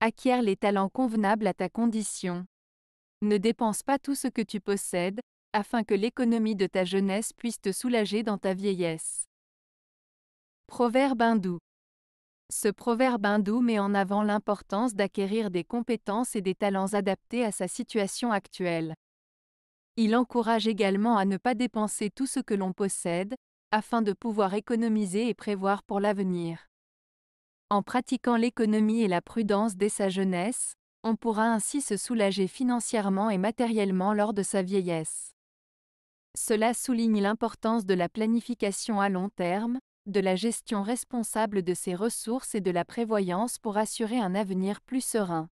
Acquière les talents convenables à ta condition. Ne dépense pas tout ce que tu possèdes, afin que l'économie de ta jeunesse puisse te soulager dans ta vieillesse. Proverbe hindou. Ce proverbe hindou met en avant l'importance d'acquérir des compétences et des talents adaptés à sa situation actuelle. Il encourage également à ne pas dépenser tout ce que l'on possède, afin de pouvoir économiser et prévoir pour l'avenir. En pratiquant l'économie et la prudence dès sa jeunesse, on pourra ainsi se soulager financièrement et matériellement lors de sa vieillesse. Cela souligne l'importance de la planification à long terme, de la gestion responsable de ses ressources et de la prévoyance pour assurer un avenir plus serein.